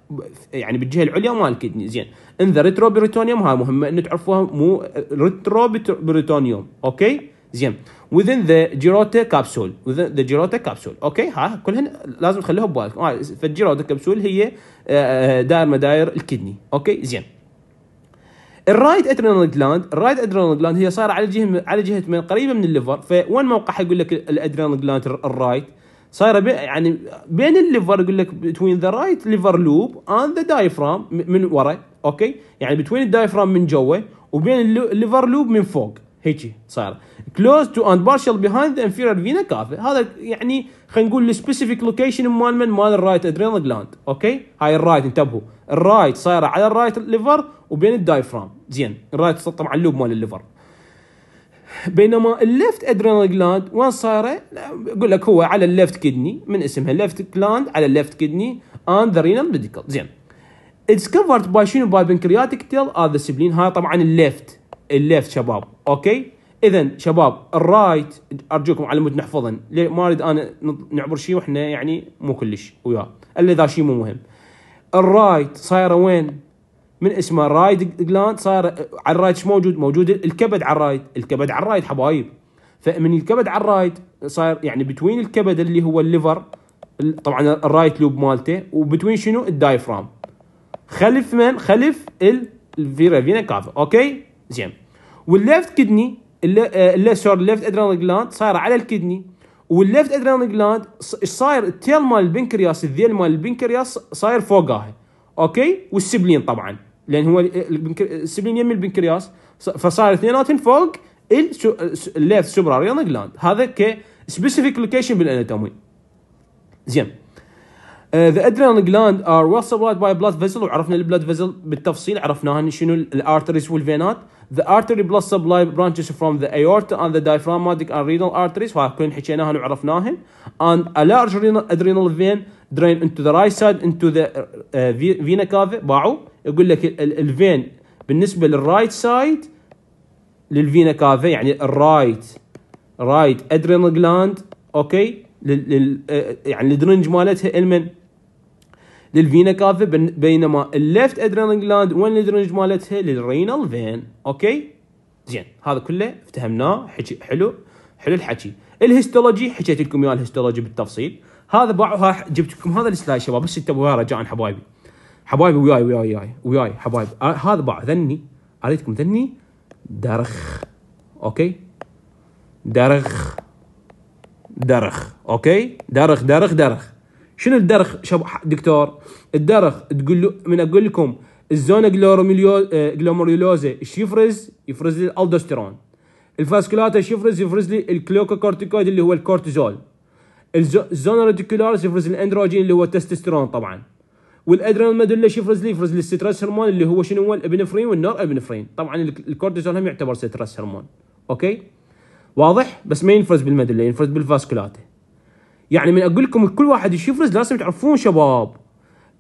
يعني بالجهه العليا مال الكدني زين ان ذا ريترو بريتونيوم هاي مهمه ان تعرفوها مو ريترو بريتونيوم اوكي زين within the جيروتا كابسول within the جيروتا كابسول اوكي ها كلهن لازم تخلوها ببالكم فالجيروتا كابسول هي آه، آه، دائر مداير الكدني اوكي زين الرايت ادرينال جلاند الرايت ادرينال جلاند هي صايره على جهه على جهه من قريبه من الليفر فوين موقعها يقول لك الادرينال جلاند الرايت right صايره بي يعني بين الليفر يقول لك بتوين ذا رايت ليفر لوب اند ذا دايفرام من ورا اوكي يعني بتوين الدايفرام من جوا وبين الليفر لوب من فوق هيجي صار كلوز تو اند بارشل بيهايند ذا انفيرير فينا كافي هذا يعني خلينا نقول السبيسيفيك لوكيشن مال من مال الرايت ادرينال جلاند اوكي هاي الرايت انتبهوا الرايت صايره على الرايت ليفر وبين الدايفرام زين الرايت طبعا اللوب مال الليفر بينما الليفت ادرينال جلاند وين صايره؟ اقول لك هو على الليفت كدني من اسمها ليفت جلاند على الليفت كدني اند ذا رينال ميديكال زين اتس كفرد باي شنو باي بنكرياتيك تيل ار ذا سبلين هاي طبعا الليفت الليفت شباب اوكي اذا شباب الرايت ارجوكم على مود نحفظن ما اريد انا نعبر شيء واحنا يعني مو كلش وياه الا اذا شيء مو مهم الرايت صايره وين؟ من اسمه الرايد جلاند صار على الرايد شو موجود؟ موجود الكبد على الرايد، الكبد على الرايد حبايب. فمن الكبد على الرايد صاير يعني بتوين الكبد اللي هو الليفر طبعا الرايت لوب مالته وبتوين شنو؟ الدايفرام. خلف من؟ خلف الفيرا فينا كافا، اوكي؟ زين. والليفت كدني اللي سوري الليفت ادرينال جلاند صايره على الكدني والليفت ادرينال جلاند ايش صاير التيل مال البنكرياس الذيل مال البنكرياس صاير فوقها اوكي والسبلين طبعا لان هو السبلين يم البنكرياس فصار اثنيناتهم فوق سوبر سوبراريانا جلاند هذا ك سبيسيفيك لوكيشن بالاناتومي زين ذا ادرينال جلاند ار ويل سبلايد باي بلاد فيزل وعرفنا البلاد فيزل بالتفصيل عرفناها شنو الارتريز والفينات ذا artery blood supply branches from the aorta and the diaphragmatic and renal arteries كلهم حكيناها وعرفناها and a large ادرينال adrenal vein انتو into the right side into the كافي آه، آه، vena cava باعوا يقول لك الفين بالنسبه للرايت سايد للفينا كافي يعني الرايت رايت ادرينال جلاند اوكي لل آه، يعني الدرنج مالتها المن للفينا كافي بينما الليفت ادرينال جلاند وين الدرنج مالتها للرينال فين اوكي زين هذا كله افتهمناه حكي حلو حلو الحكي الهيستولوجي حكيت لكم اياه الهيستولوجي بالتفصيل هذا باعوها جبت لكم هذا السلايد شباب بس انتبهوا رجاء حبايبي حبايبي وياي وياي وياي وياي حبايبي هذا باع ذني اريدكم ذني درخ اوكي درخ درخ اوكي درخ درخ درخ شنو الدرخ شب دكتور الدرخ تقول له من اقول لكم الزونا آه، جلوموريولوزا ايش يفرز؟ يفرز لي الالدوستيرون الفاسكولاتا ايش يفرز؟ يفرز لي الكلوكوكورتيكويد اللي هو الكورتيزول الزونا ريتيكولارس يفرز الاندروجين اللي هو التستوستيرون طبعا والادرينال ما شي يفرز لي يفرز لي ستريس هرمون اللي هو شنو هو الابنفرين والنور ابنفرين طبعا الكورتيزون هم يعتبر ستريس هرمون اوكي واضح بس ما ينفرز بالمدلة ينفرز بالفاسكولاته يعني من اقول لكم كل واحد ايش يفرز لازم تعرفون شباب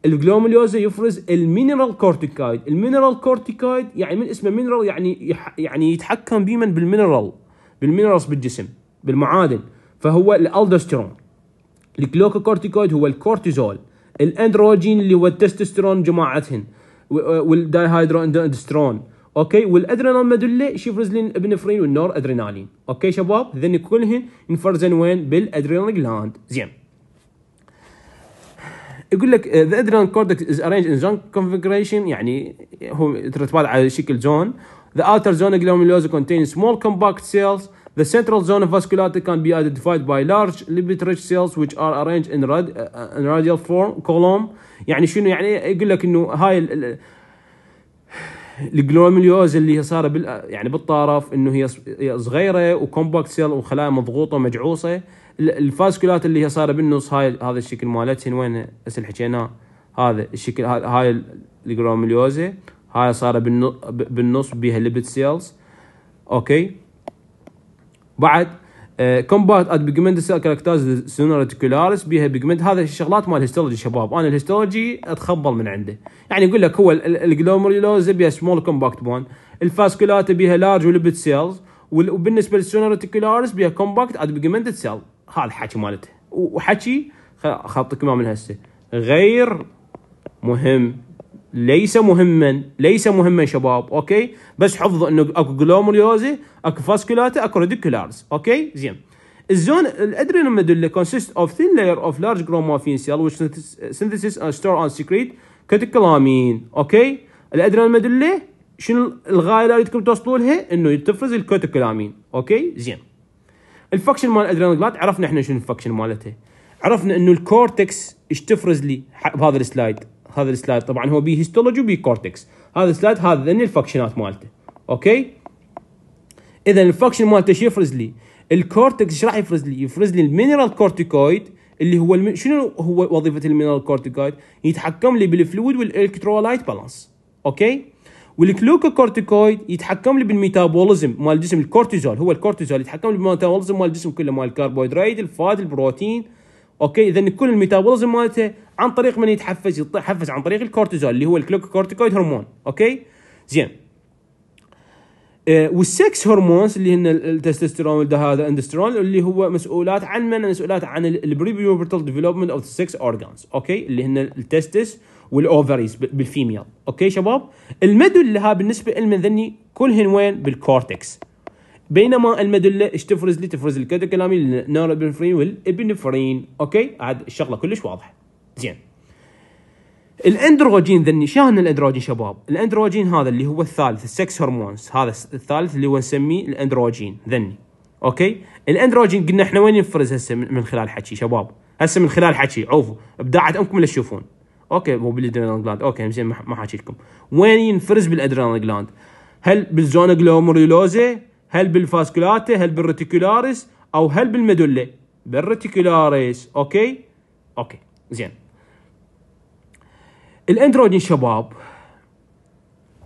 الجلوميليوزا يفرز المينرال كورتيكايد المينرال كورتيكايد يعني من اسمه مينرال يعني يح يعني يتحكم بمن بالمينرال بالمينرالز بالجسم بالمعادن فهو الالدوسترون الجلوكوكورتيكويد هو الكورتيزول الاندروجين اللي هو التستوستيرون جماعتهن والدايهايدروندسترون اوكي والادرينال مدله شيفرزلين ابنفرين والنور ادرينالين اوكي شباب ذن كلهن انفرزن وين بالادرينال جلاند زين يقول لك ذا adrenal cortex is arranged in zone configuration يعني هو ترتبط على شكل زون The outer zone glomerulosa contains small compact cells The central zone of vascularity can be identified by large lipid-rich cells which are arranged in, rad, uh, in radial form column يعني شنو يعني يقول لك انه هاي الجلوميليوز اللي هي صار بال يعني بالطرف انه هي صغيره وكومباكت سيل وخلايا مضغوطه مجعوصه الفاسكولات اللي هي صايره بالنص هاي هذا الشكل مالتهن وين هسه حكيناه هذا الشكل هاي الجلوميليوزه هاي صايره بالنص بيها ليبيد سيلز اوكي بعد آه، كومبات اد بيجمنت سيل كاركترز سينور ريتيكولارس بيها بيجمنت هذا الشغلات مال الهيستولوجي شباب انا الهيستولوجي اتخبل من عنده يعني يقول لك هو الجلوميرولوز بيها سمول كومباكت بون الفاسكولات بيها لارج وليبيد سيلز وبالنسبه للسينور ريتيكولارس بيها كومباكت اد بيجمنت سيل هذا الحكي مالته وحكي خلطك ما من هسه غير مهم ليس مهما ليس مهما شباب اوكي بس حفظ انه اكو جلوميريوزي اكو فاسكولاتا اكو ريديكولارز اوكي زين الزون الادرينال ميدولا كونسيست اوف ثين لاير اوف لارج جرومورفين سيل ويش سينثيسيس اند ستور اون سيكريت كوتيكولامين اوكي الادرينال ميدولا شنو الغايه اللي اريدكم توصلوا لها انه تفرز الكوتيكولامين اوكي زين الفكشن مال الادرينال جلاند عرفنا احنا شنو الفكشن مالته عرفنا انه الكورتكس ايش تفرز لي بهذا السلايد هذا السلايد طبعا هو بيه هيستولوجي وبي كورتكس هذا السلايد هذا الفكشنات مالته اوكي اذا الفكشن مالته شو يفرز لي الكورتكس ايش راح يفرز لي يفرز لي المينرال كورتيكويد اللي هو الم... شنو هو وظيفه المينرال كورتيكويد يتحكم لي بالفلويد والالكترولايت بالانس اوكي والكلوكوكورتيكويد يتحكم لي بالميتابوليزم مال الجسم الكورتيزول هو الكورتيزول يتحكم لي بالميتابوليزم مال الجسم كله مال الكربوهيدرات الفات البروتين اوكي اذا كل الميتابوليزم مالته عن طريق من يتحفز يتحفز عن طريق الكورتيزول اللي هو الكلوكوكورتيكويد هرمون اوكي زين آه، والسكس هرمونز اللي هن التستوستيرون والدهاندسترون اللي هو مسؤولات عن من مسؤولات عن البريبيوبرتال ديفلوبمنت اوف السكس اورجانز اوكي اللي هن التستس والاوفريز بالفيميل اوكي شباب المدلها بالنسبه لمن ذني كلهن وين بالكورتكس بينما المدله ايش تفرز لي؟ تفرز الكاتاكلامين النورابنفرين والابنفرين، اوكي؟ عاد الشغله كلش واضحه. زين. الاندروجين ذني شاهن الاندروجين شباب؟ الاندروجين هذا اللي هو الثالث السكس هرمونز، هذا الثالث اللي هو نسميه الاندروجين ذني. اوكي؟ الاندروجين قلنا احنا وين ينفرز هسه من خلال حكي شباب؟ هسه من خلال حكي عوفوا ابداعة امكم اللي تشوفون. اوكي مو بالادرينال جلاند، اوكي زين ما حكي لكم. وين ينفرز بالادرينال جلاند؟ هل بالزونا جلوميرولوزا؟ هل بالفاسكولاتا هل بالريتيكولاريس او هل بالمدله بالريتيكولاريس اوكي اوكي زين الاندروجين شباب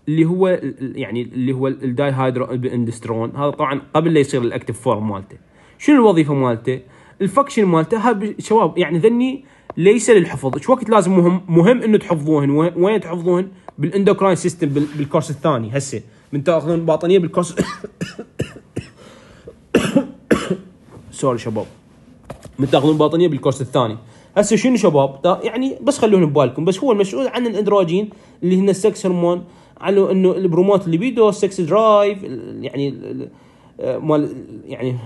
اللي هو يعني اللي هو الداي هايدرو اندسترون هذا طبعا قبل لا يصير الاكتف فورم مالته شنو الوظيفه مالته الفكشن مالته شباب يعني ذني ليس للحفظ ايش وقت لازم مهم مهم انه تحفظوهن وين تحفظوهن بالاندوكراين سيستم بالكورس الثاني هسه من تاخذون الباطنيه بالكوس سوري شباب من تاخذون الباطنيه بالكوس الثاني هسه شنو شباب يعني بس خلوهم ببالكم بس هو المسؤول عن الاندروجين اللي هن السكس هرمون على انه البروموت بيدو السكس درايف يعني آه، مال يعني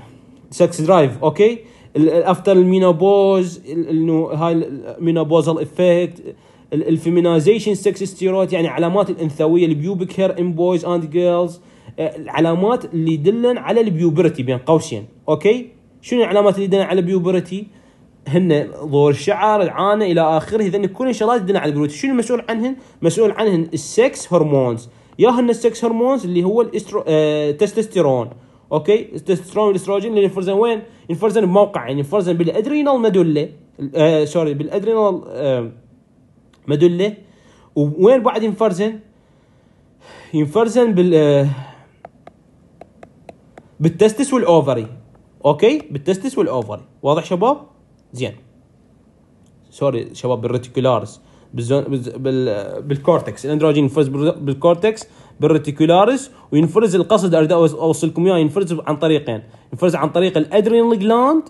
سكس درايف اوكي الافتر المينابوز انه هاي المينابوزال افكت الفيمينايزيشن سكس ستيرويد يعني علامات الانثويه البيوبك هير ان بويز اند جيرلز آه، العلامات اللي يدلن على البيوبرتي بين قوسين اوكي شنو العلامات اللي يدلن على البيوبرتي هن ظهور الشعر العانه الى اخره اذا كل الشغلات تدل على البيوبرتي شنو المسؤول عنهن مسؤول عنهن السكس هرمونز يا هن السكس هرمونز اللي هو الاسترو آه... اوكي التستوستيرون والاستروجين اللي ينفرزن وين ينفرزن بموقع يعني ينفرزن بالادرينال مدولة آه... سوري بالادرينال آه... مدله ووين بعد ينفرزن ينفرزن بال آه، بالتستس والاوفري اوكي بالتستس والاوفري واضح شباب زين سوري شباب بالريتيكولارس بالزون بال آه، بالكورتكس الاندروجين ينفرز بالكورتكس بالريتيكولارس وينفرز القصد اريد اوصلكم اياه ينفرز عن طريقين ينفرز عن طريق الادرينال جلاند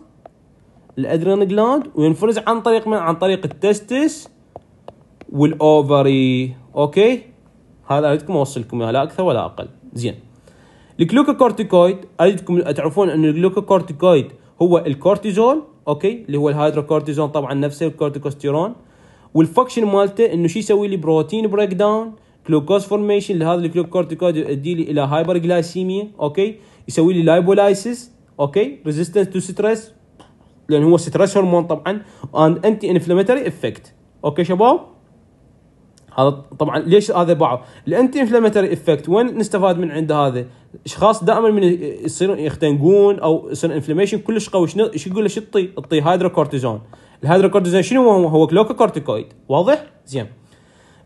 الادرينال جلاند وينفرز عن طريق من عن طريق التستس والاوفري اوكي هذا اريدكم اوصلكم لا اكثر ولا اقل زين الجلوكوكورتيكويد اريدكم تعرفون ان الجلوكوكورتيكويد هو الكورتيزول اوكي اللي هو الهيدروكورتيزون طبعا نفسه الكورتيكوستيرون والفكشن مالته انه شو يسوي لي بروتين بريك داون جلوكوز فورميشن لهذا الجلوكوكورتيكويد يؤدي لي الى هايبر جلايسيميا اوكي يسوي لي لايبولايسيس اوكي ريزيستنس تو ستريس لان هو ستريس هرمون طبعا اند انتي انفلاماتوري افكت اوكي شباب هذا طبعا ليش هذا باعوا؟ الانتي انفلاماتوري افكت وين نستفاد من عند هذا؟ اشخاص دائما من يصيرون يختنقون او يصير انفلاميشن كلش قوي شنو يقول له شو تطي؟ تطي هيدروكورتيزون الهيدروكورتيزون شنو هو؟ هو كلوكوكورتيكويد واضح؟ زين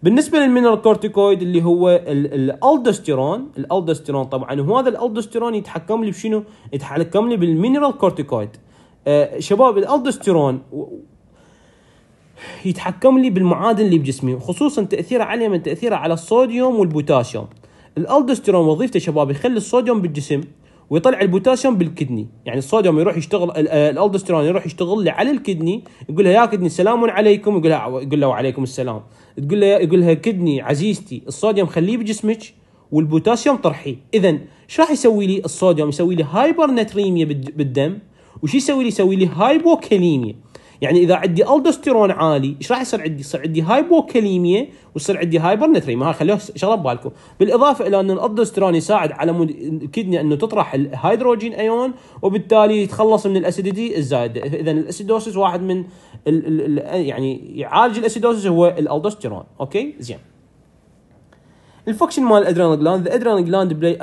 بالنسبه للمينرال كورتيكويد اللي هو الالدوستيرون الالدوستيرون طبعا هو هذا الالدوستيرون يتحكم لي بشنو؟ يتحكم لي بالمينرال كورتيكويد آه شباب الالدوستيرون يتحكم لي بالمعادن اللي بجسمي وخصوصا تاثيره عليه من تاثيره على الصوديوم والبوتاسيوم الالدوستيرون وظيفته شباب يخلي الصوديوم بالجسم ويطلع البوتاسيوم بالكدني يعني الصوديوم يروح يشتغل الالدوستيرون يروح يشتغل لي على الكدني يقول لها يا كدني سلام عليكم يقول لها يقول له وعليكم السلام تقول له يقول لها كدني عزيزتي الصوديوم خليه بجسمك والبوتاسيوم طرحيه اذا ايش راح يسوي لي الصوديوم يسوي لي هايبر ناتريميا بالدم وش يسوي لي يسوي لي هايبوكاليميا يعني اذا عندي الدوستيرون عالي ايش راح يصير عندي؟ يصير عندي هايبوكاليميا ويصير عندي هايبرنتريميا ما خلوه شغله ببالكم، بالاضافه الى ان الالدوستيرون يساعد على مود الكدنه انه تطرح الهيدروجين ايون وبالتالي يتخلص من الاسيديتي الزايده، اذا الاسيدوسس واحد من ال ال ال يعني يعالج الاسيدوسس هو الالدوستيرون، اوكي؟ زين. الفانكشن مال الادرينال جلاند الادرينال جلاند بلاي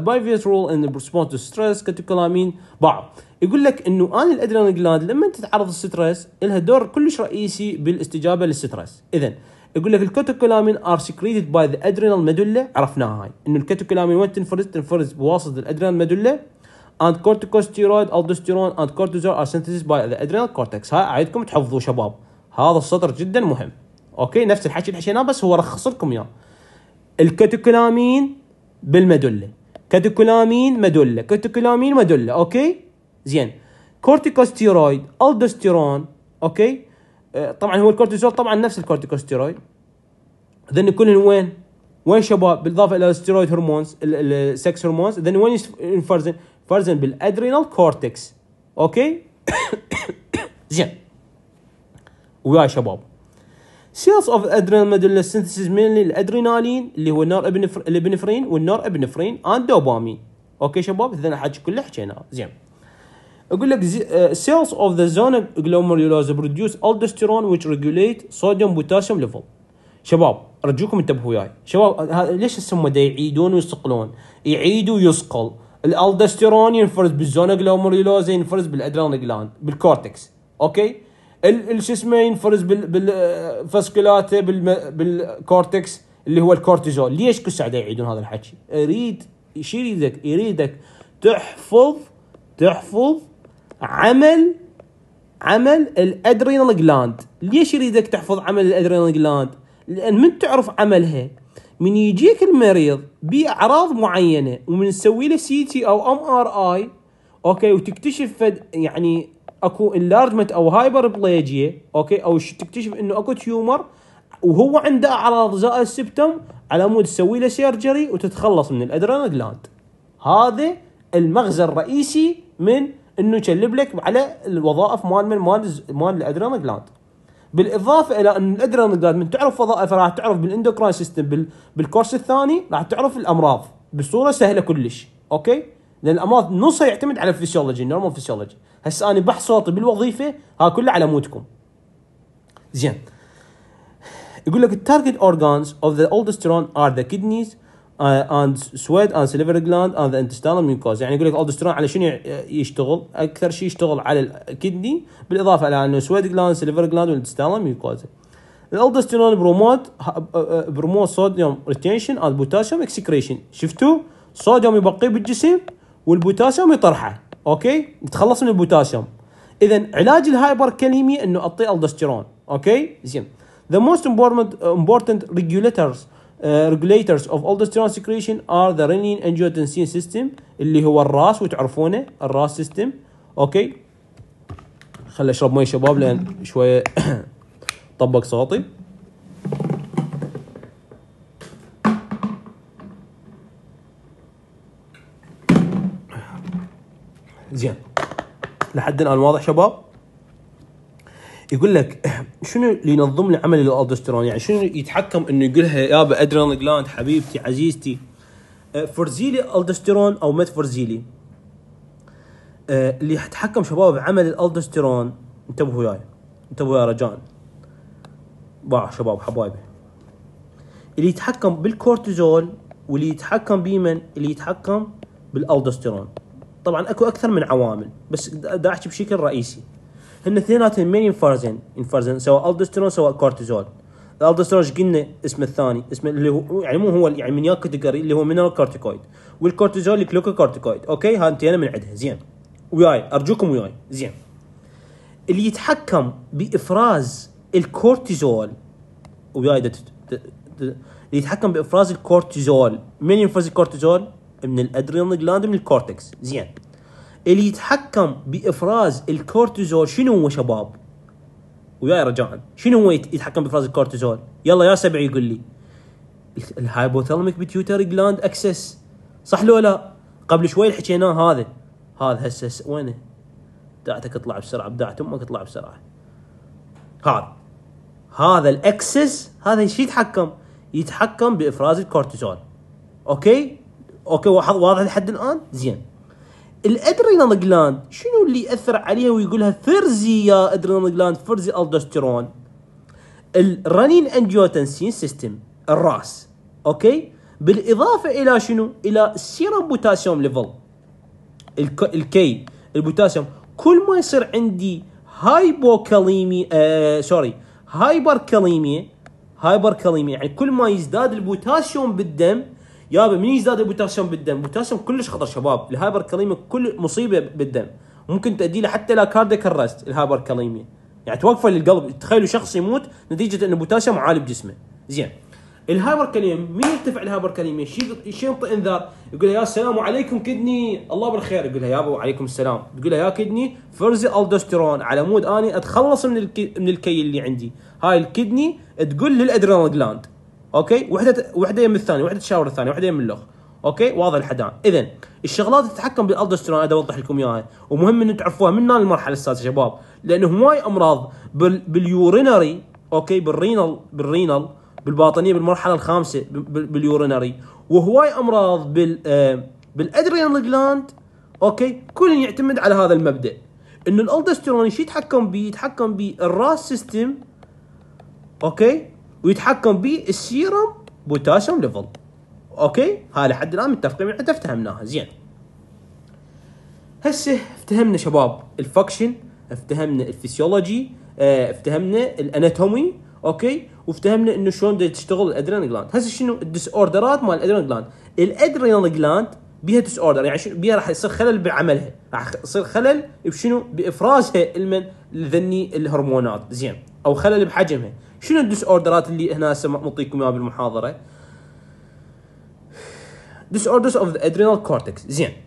بايفيت رول ان ريسبونس تو ستريس كاتيكولامين بعض يقول لك انه ان الادرينال جلاند لما تتعرض للستريس لها دور كلش رئيسي بالاستجابه للستريس اذا يقول لك الكاتيكولامين ار سكريتد باي ذا ادرينال ميدولا عرفناها هاي انه الكاتيكولامين وين تنفرز تنفرز بواسطه الادرينال ميدولا and corticosteroid aldosterone and cortisol are synthesized by the adrenal cortex هاي اعيدكم تحفظوا شباب هذا السطر جدا مهم اوكي نفس الحكي اللي حكيناه بس هو رخص لكم اياه الكاتيكولامين بالمدله كاتيكولامين مدله كاتيكولامين مدله اوكي زين كورتيكوستيرويد الدوستيرون اوكي آه، طبعا هو الكورتيزول طبعا نفس الكورتيكوستيرويد ذن كلهم وين وين شباب بالاضافه الى الستيرويد هرمونز السكس هرمونز ذن وين ينفرزن فرزن بالادرينال كورتكس اوكي زين ويا شباب سيلز اوف ادرينال ميدولار سينثيسيس مينلي الادرينالين اللي هو النور الابنفرين والنور ابنفرين اند دوبامين اوكي شباب اذا حكي كله حكيناه زين اقول لك سيلز اوف ذا زون جلوميرولوز برودوس الدستيرون ويتش ريجوليت صوديوم بوتاسيوم ليفل شباب ارجوكم انتبهوا وياي شباب ليش السم دا يعيدون ويصقلون يعيد ويصقل الالدستيرون ينفرز بالزون جلوميرولوز ينفرز بالادرينال جلاند بالكورتكس اوكي شو اسمه ينفرز بالفاسكولاته بالكورتكس اللي هو الكورتيزول ليش كل ساعه يعيدون هذا الحكي اريد شو يريدك يريدك تحفظ تحفظ عمل عمل الادرينال جلاند ليش يريدك تحفظ عمل الادرينال جلاند لان من تعرف عملها من يجيك المريض باعراض معينه ومن نسوي له سي تي او ام ار اي اوكي وتكتشف فد يعني اكو انلارجمنت او هايبر بليجيا اوكي او تكتشف انه اكو تيومر وهو عنده اعراض زائد السبتم على مود تسوي له سيرجري وتتخلص من الادرينال جلاند هذا المغزى الرئيسي من انه يشلب لك على الوظائف مال من مال مال الادرينال جلاند بالاضافه الى ان الادرينال جلاند من تعرف وظائفه راح تعرف بالاندوكراين سيستم بالكورس الثاني راح تعرف الامراض بصوره سهله كلش اوكي لان الامراض نصها يعتمد على الفسيولوجي النورمال فسيولوجي هسه انا بح صوتي بالوظيفه ها كله على موتكم زين يقول لك التارجت اورجانز اوف ذا اولدسترون ار ذا كيدنيز اند سويد اند سيلفر جلاند اند ذا انتستينال ميوكوز يعني يقول لك اولدسترون على شنو يشتغل؟ اكثر شيء يشتغل على الكدني بالاضافه الى انه سويد جلاند سيلفر جلاند والانتستينال ميوكوز الاولدسترون بروموت بروموت صوديوم ريتينشن اند بوتاسيوم اكسكريشن شفتوا؟ صوديوم يبقيه بالجسم والبوتاسيوم يطرحه اوكي تخلص من البوتاسيوم اذا علاج الهايبر كاليميا انه اعطي الدستيرون اوكي زين The most important important regulators uh, regulators of aldosterone secretion are the renin angiotensin system اللي هو الراس وتعرفونه الراس سيستم اوكي خل اشرب مي شباب لان شويه طبق صوتي زين لحد الان واضح شباب يقول لك شنو اللي ينظم لي عمل الالدوسترون يعني شنو يتحكم انه يقولها يابا ادرينال جلاند حبيبتي عزيزتي أه، فرزيلي الدوستيرون او فرزيلي أه، اللي يتحكم شباب بعمل الالدوسترون انتبهوا وياي انتبهوا يا رجاء باع شباب حبايبي اللي يتحكم بالكورتيزول واللي يتحكم بيمن اللي يتحكم بالالدوسترون طبعا اكو اكثر من عوامل بس دا احكي بشكل رئيسي هن اثنيناتهم من ينفرزن ينفرزن سواء الدسترون سواء كورتيزول الالدسترون قلنا اسمه الثاني اسمه اللي هو يعني مو هو يعني من كاتيجوري اللي هو مينرال كورتيكويد والكورتيزول كورتيكويد اوكي انتينا من عندها زين وياي ارجوكم وياي زين اللي يتحكم بافراز الكورتيزول وياي اللي يتحكم بافراز الكورتيزول من ينفرز الكورتيزول من الادرينال جلاند من الكورتكس زين اللي يتحكم بافراز الكورتيزول شنو هو شباب وياي رجاء شنو هو يتحكم بافراز الكورتيزول يلا يا سبعي يقول لي الهايبوثالاميك بيتيوتري جلاند اكسس صح لو لا قبل شوي حكيناه هذا هذا هسه وينه دعتك اطلع بسرعه بدعت امك اطلع بسرعه هذا هذا الاكسس هذا شو يتحكم يتحكم بافراز الكورتيزول اوكي اوكي واضح لحد الان زين الادرينال جلاند شنو اللي ياثر عليها ويقولها فرزي يا ادرينال جلاند فرزي الدوستيرون الرنين انجيوتنسين سيستم الراس اوكي بالاضافه الى شنو الى السيروم بوتاسيوم ليفل الكي البوتاسيوم كل ما يصير عندي هايبوكاليمي آه سوري هايبركاليمي هايبركاليمي يعني كل ما يزداد البوتاسيوم بالدم يابا من يزداد البوتاسيوم بالدم البوتاسيوم كلش خطر شباب الهايبر كاليميا كل مصيبه بالدم ممكن تؤدي له حتى الى كارديك الرست الهايبر كاليميا يعني توقفه للقلب تخيلوا شخص يموت نتيجه ان بوتاسيوم عالي بجسمه زين الهايبر كاليميا من يرتفع الهايبر كاليميا شي شي ينطي انذار يقول يا سلام عليكم كدني الله بالخير يقول لها يابا وعليكم السلام تقول لها يا كدني فرزي الدوستيرون على مود اني اتخلص من الكي من الكي اللي عندي هاي الكدني تقول للادرينال جلاند اوكي وحده وحده يم الثانيه وحده تشاور الثانيه وحده يم اللخ اوكي واضح الحدان اذا الشغلات تتحكم بالالدوسترون انا اوضح لكم اياها ومهم ان تعرفوها من المرحله السادسه شباب لانه هواي امراض بال... باليورينري اوكي بالرينال بالرينال بالباطنيه بالمرحله الخامسه بال... باليورينري وهواي امراض بال آه، بالادرينال جلاند اوكي كل يعتمد على هذا المبدا انه الالدوسترون شو يتحكم به يتحكم بالراس سيستم اوكي ويتحكم به السيروم بوتاسيوم ليفل اوكي هاي لحد الان متفقين احنا افتهمناها زين هسه افتهمنا شباب الفكشن افتهمنا الفسيولوجي اه افتهمنا الاناتومي اوكي وافتهمنا انه شلون تشتغل الادرينال جلاند هسه شنو الديس اوردرات مال الادرينال جلاند الادرينال جلاند بيها ديس اوردر يعني شنو بيها راح يصير خلل بعملها راح يصير خلل بشنو بافرازها لمن ذني الهرمونات زين او خلل بحجمها شنو الديس اوردرات اللي هنا هسه معطيكم اياها بالمحاضره ديس اوردرز اوف ذا ادرينال كورتكس زين